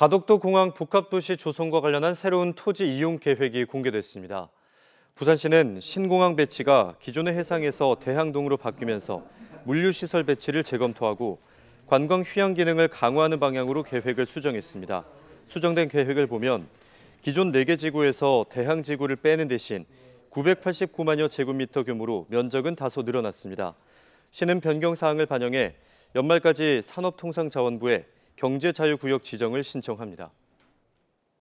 가덕도 공항 복합도시 조성과 관련한 새로운 토지 이용 계획이 공개됐습니다. 부산시는 신공항 배치가 기존의 해상에서 대항동으로 바뀌면서 물류시설 배치를 재검토하고 관광 휴양 기능을 강화하는 방향으로 계획을 수정했습니다. 수정된 계획을 보면 기존 4개 지구에서 대항 지구를 빼는 대신 989만여 제곱미터 규모로 면적은 다소 늘어났습니다. 시는 변경 사항을 반영해 연말까지 산업통상자원부에 경제자유구역 지정을 신청합니다.